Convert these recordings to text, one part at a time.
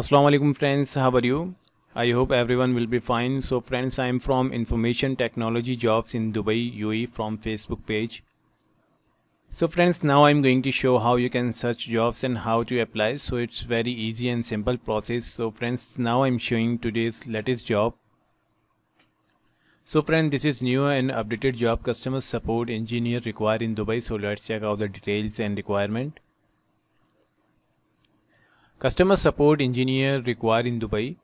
Assalamu alaikum friends, how are you? I hope everyone will be fine. So friends, I am from Information Technology Jobs in Dubai, UAE from Facebook page. So friends, now I'm going to show how you can search jobs and how to apply. So it's very easy and simple process. So friends, now I'm showing today's latest job. So friend, this is new and updated job customer support engineer required in Dubai. So let's check out the details and requirement. Customer support engineer required in Dubai.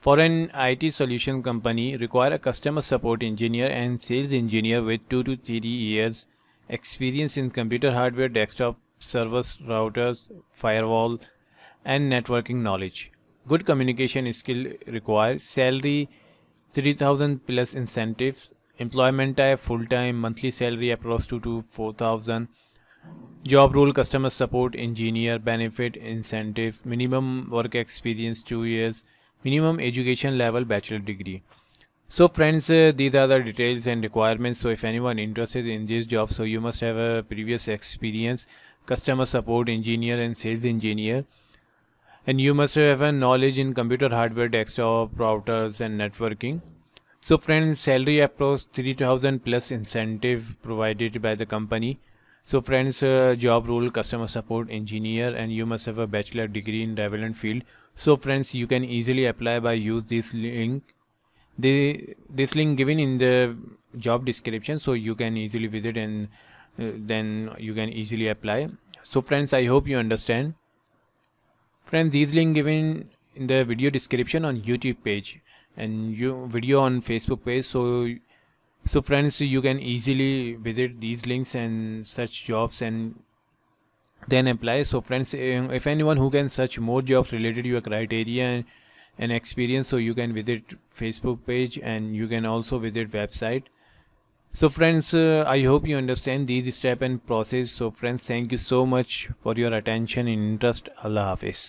For an IT solution company, require a customer support engineer and sales engineer with 2 to 3 years experience in computer hardware, desktop, servers, routers, firewall, and networking knowledge. Good communication skill required. Salary 3000 plus incentives. Employment type full-time, monthly salary approx to 4000 Job role customer support engineer benefit incentive minimum work experience 2 years minimum education level bachelor degree. So friends uh, these are the details and requirements so if anyone interested in this job so you must have a previous experience customer support engineer and sales engineer and you must have a knowledge in computer hardware desktop routers and networking. So friends salary approach 3000 plus incentive provided by the company so friends, uh, job role customer support engineer and you must have a bachelor degree in relevant field. So friends, you can easily apply by use this link. The, this link given in the job description so you can easily visit and uh, then you can easily apply. So friends, I hope you understand. Friends, these link given in the video description on YouTube page and you video on Facebook page. So so friends you can easily visit these links and search jobs and then apply so friends um, if anyone who can search more jobs related to your criteria and experience so you can visit facebook page and you can also visit website so friends uh, i hope you understand these step and process so friends thank you so much for your attention and interest allah hafiz